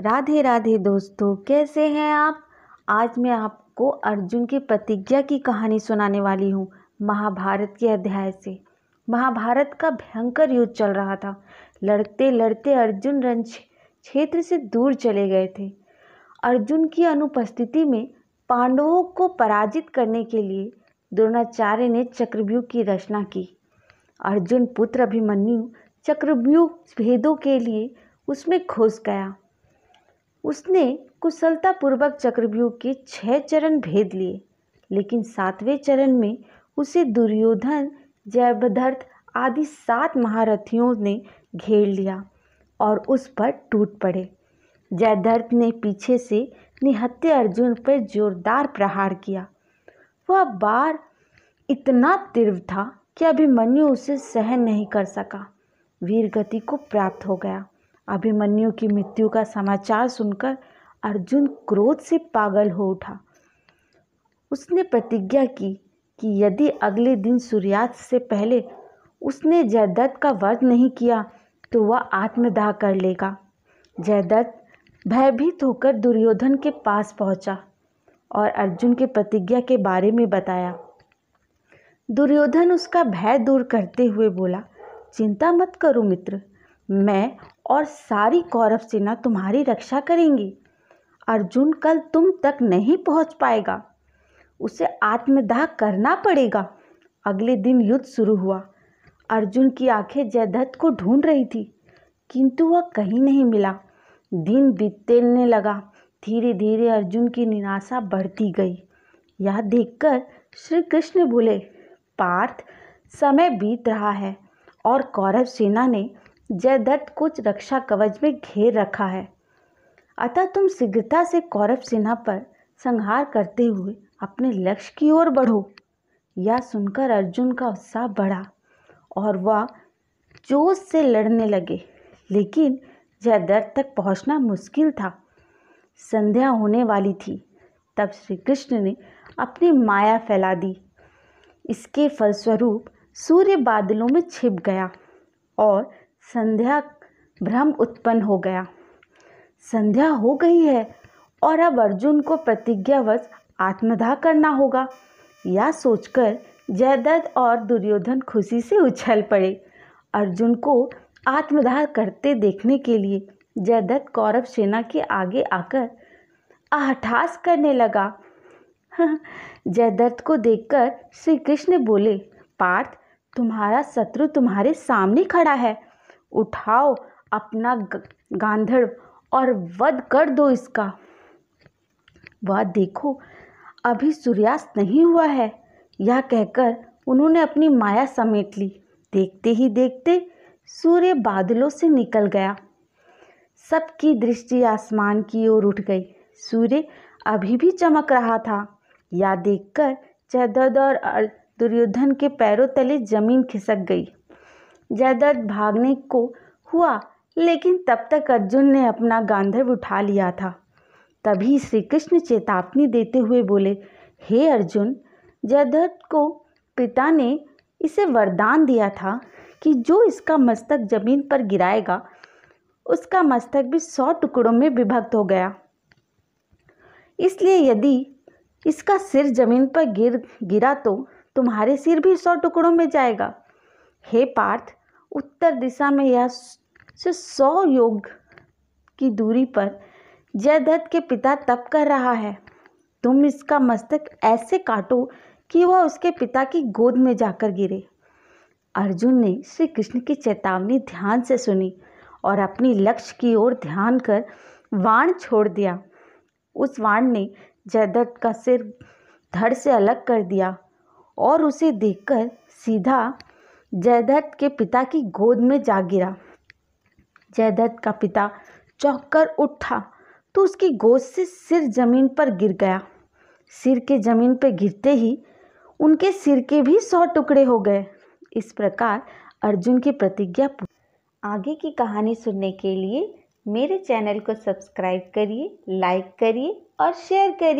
राधे राधे दोस्तों कैसे हैं आप आज मैं आपको अर्जुन की प्रतिज्ञा की कहानी सुनाने वाली हूँ महाभारत के अध्याय से महाभारत का भयंकर युद्ध चल रहा था लड़ते लड़ते अर्जुन रन क्षेत्र से दूर चले गए थे अर्जुन की अनुपस्थिति में पांडवों को पराजित करने के लिए द्रोणाचार्य ने चक्रव्यूह की रचना की अर्जुन पुत्र अभिमन्यु चक्रव्यूह भेदों के लिए उसमें घुस गया उसने कुशलतापूर्वक चक्रव्यूह के छह चरण भेद लिए लेकिन सातवें चरण में उसे दुर्योधन जयभद्रथ आदि सात महारथियों ने घेर लिया और उस पर टूट पड़े जयद्रथ ने पीछे से निहत्ते अर्जुन पर जोरदार प्रहार किया वह बार इतना तीव्र था कि अभिमन्यु उसे सहन नहीं कर सका वीरगति को प्राप्त हो गया अभिमन्यु की मृत्यु का समाचार सुनकर अर्जुन क्रोध से पागल हो उठा उसने प्रतिज्ञा की कि यदि अगले दिन सूर्यास्त से पहले उसने जयदत्त का वध नहीं किया तो वह आत्मदाह कर लेगा जयदत्त भयभीत होकर दुर्योधन के पास पहुंचा और अर्जुन की प्रतिज्ञा के बारे में बताया दुर्योधन उसका भय दूर करते हुए बोला चिंता मत करो मित्र मैं और सारी कौरव सेना तुम्हारी रक्षा करेंगी अर्जुन कल तुम तक नहीं पहुंच पाएगा उसे आत्मदाह करना पड़ेगा अगले दिन युद्ध शुरू हुआ अर्जुन की आंखें जयदत्त को ढूंढ रही थी किंतु वह कहीं नहीं मिला दिन बीतने लगा धीरे धीरे अर्जुन की निराशा बढ़ती गई यह देखकर श्री कृष्ण बोले पार्थ समय बीत रहा है और कौरव सेना ने जयदत्त कुछ रक्षा कवच में घेर रखा है अतः तुम शीघ्रता से कौरव सेना पर संहार करते हुए अपने लक्ष्य की ओर बढ़ो यह सुनकर अर्जुन का उत्साह बढ़ा और वह जोश से लड़ने लगे लेकिन जयदत्त तक पहुंचना मुश्किल था संध्या होने वाली थी तब श्री कृष्ण ने अपनी माया फैला दी इसके फलस्वरूप सूर्य बादलों में छिप गया और संध्या भ्रम उत्पन्न हो गया संध्या हो गई है और अब अर्जुन को प्रतिज्ञावश आत्मदाह करना होगा यह सोचकर जयदत्त और दुर्योधन खुशी से उछल पड़े अर्जुन को आत्मदाह करते देखने के लिए जयदत्त कौरव सेना के आगे आकर आहठास करने लगा जयदत्त को देखकर श्री कृष्ण बोले पार्थ तुम्हारा शत्रु तुम्हारे सामने खड़ा है उठाओ अपना गांधड़ और वध कर दो इसका वह देखो अभी सूर्यास्त नहीं हुआ है यह कहकर उन्होंने अपनी माया समेट ली देखते ही देखते सूर्य बादलों से निकल गया सबकी दृष्टि आसमान की ओर उठ गई सूर्य अभी भी चमक रहा था यह देखकर चदद और दुर्योधन के पैरों तले जमीन खिसक गई जयद्रथ भागने को हुआ लेकिन तब तक अर्जुन ने अपना गांधर्व उठा लिया था तभी श्री कृष्ण चेतावनी देते हुए बोले हे hey अर्जुन जयद्रथ को पिता ने इसे वरदान दिया था कि जो इसका मस्तक जमीन पर गिराएगा उसका मस्तक भी सौ टुकड़ों में विभक्त हो गया इसलिए यदि इसका सिर जमीन पर गिर गिरा तो तुम्हारे सिर भी सौ टुकड़ों में जाएगा हे पार्थ उत्तर दिशा में यह से सौ योग की दूरी पर जयदत्त के पिता तप कर रहा है तुम इसका मस्तक ऐसे काटो कि वह उसके पिता की गोद में जाकर गिरे अर्जुन ने श्री कृष्ण की चेतावनी ध्यान से सुनी और अपनी लक्ष्य की ओर ध्यान कर वाण छोड़ दिया उस वाण ने जयदत्त का सिर धड़ से अलग कर दिया और उसे देखकर सीधा जयदत्त के पिता की गोद में जा गिरा जयदत्त का पिता चौंक कर उठा तो उसकी गोद से सिर जमीन पर गिर गया सिर के जमीन पर गिरते ही उनके सिर के भी सौ टुकड़े हो गए इस प्रकार अर्जुन की प्रतिज्ञा आगे की कहानी सुनने के लिए मेरे चैनल को सब्सक्राइब करिए लाइक करिए और शेयर करिए